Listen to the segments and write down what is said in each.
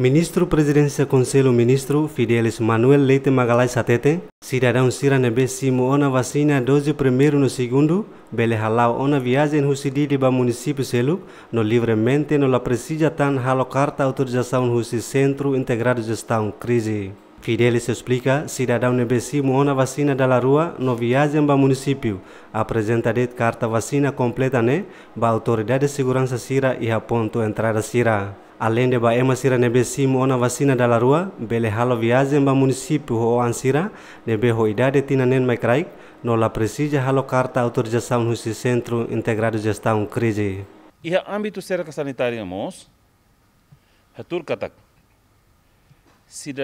Ministro Presidência Conselho Ministro Fidelis Manuel Leite Magalhães Satete, cidadão Siranebe Simo ona vacina 12 primeiro no segundo, Belehalau ona viagem Husidi de ba município Selo, no livremente no la presidia tan halo carta autorização Husi Centro Integrado Gestão Crise. Fidelis explica, cidadão Simo ona vacina da rua no viagem ba município, apresenta de carta vacina completa ne, ba autoridade de segurança Sira e ponto entrada Sira. alende ba sira nebe simu ona vasina dala rua, bele halo viagem ba munisipu ho ansira nebe ho idade tina nen mai no la presija halo carta jasaun husi sentru integrado jasaun krije. Iha ambitu sera ka cerca mos hatur katak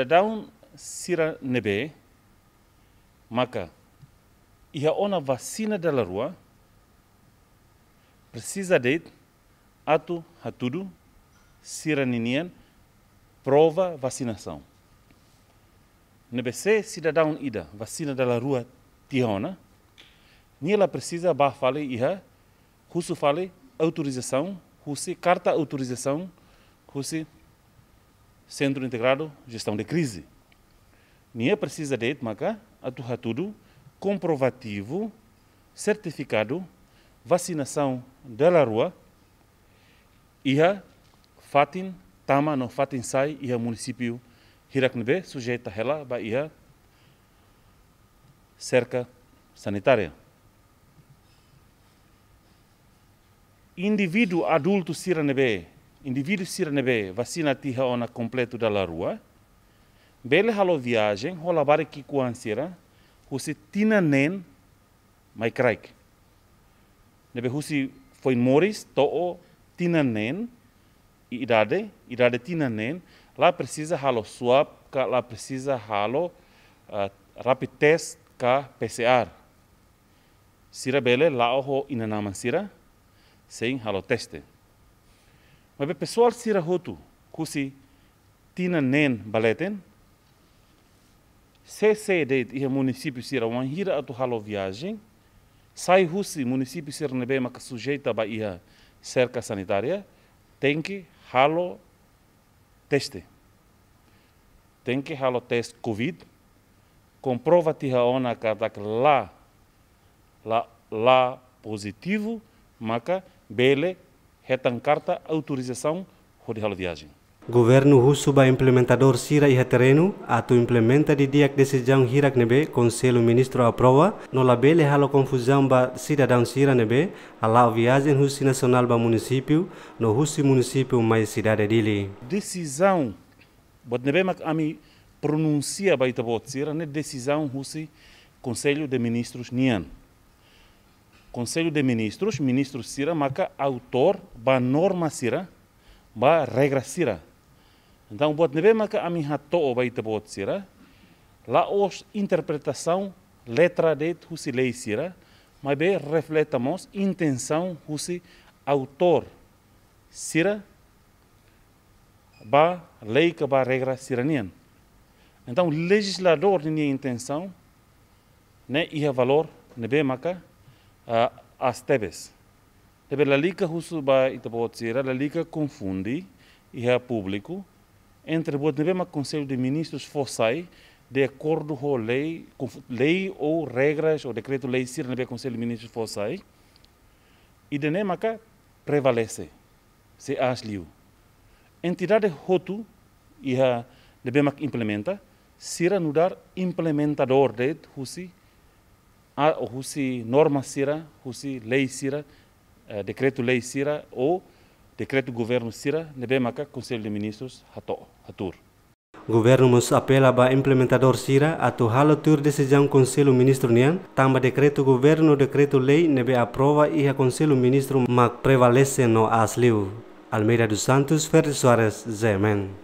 daun sira nebe maka iha ona vasina dala rua, precisa deit, atu hatudu Siraninian, prova vacinação. NBC cidadão ida vacina da rua Tiona. Nela precisa ba fale iha, russo fale autorização, russo carta autorização, russo Centro Integrado Gestão de Crise. Nia precisa de maca aturra tudo comprovativo, certificado, vacinação da rua, iha Fatin, Tama no Fatin Sai e o município Hiraknebe, sujeita ela a cerca sanitária. Indivíduo adulto siranebe, indivíduo siranebe vacina tiha ona completo da la rua. Bele halo viagem, rola bare ki husi tina nen mai craik. Nebe husi foi moris to o tina nen idade, idade nen lá precisa halo swab, lá precisa halo uh, rapid test ka PCR. Sira bele lá o inanaman sira, sem halo teste. Mas o pessoal sira roto, kusi nen baleten, CCD e município sira wanhira atu halo viagem, sai husi município sira nebe maka sujeita ba ia cerca sanitária, tem que ralo teste. Tem que ralo teste COVID, comprova tihaona kadak lá, lá, lá positivo, maca, bele, retancarta autorização, rode ralo viagem. Governo russo ba implementador sira iha terreno, ato implementa didiak desejão hirak nebe, conselho ministro aprova, no labele halo confusão ba cidadão sira nebe, ala viagem russo nacional ba município, no russo município mais cidade dili. Decisão, bot nebe mak ami pronuncia ba itabot sira, ne decisão russo conselho de ministros nian. Conselho de ministros, ministro sira maka autor ba norma sira, ba regra sira. Então, pode ver que a minha toa vai te pode ser, lá os interpretação, letra de tu se lei ser, mas bem refletamos intenção do autor ser, ba lei que ba regra siranian. Então, legislador nem intenção, né, e valor, ne bem maca, uh, as tebes. Tebe la lica husu ba ita itabotsira, la lica confundi, e é público, entre o e Conselho de Ministros Fossai, de acordo com lei, com lei ou regras ou decreto-lei o Conselho de Ministros Fossai, e de cá prevalece, se asliu. Entidade Hotu, e a Nebema implementa, não dar implementador de Husi, a Husi norma Sira, Husi lei Sira, eh, decreto-lei Sira, ou Decreto do Governo Cira, Nebemaka, Conselho de Ministros, Hato, Hatur. Governo nos apela para implementador Cira a to halatur desejam Conselho Ministro Nian, tamba decreto Governo decreto lei nebe aprova e a Conselho Ministro mac prevalece no asliu. Almeida dos Santos, ferreira Soares, Zemen.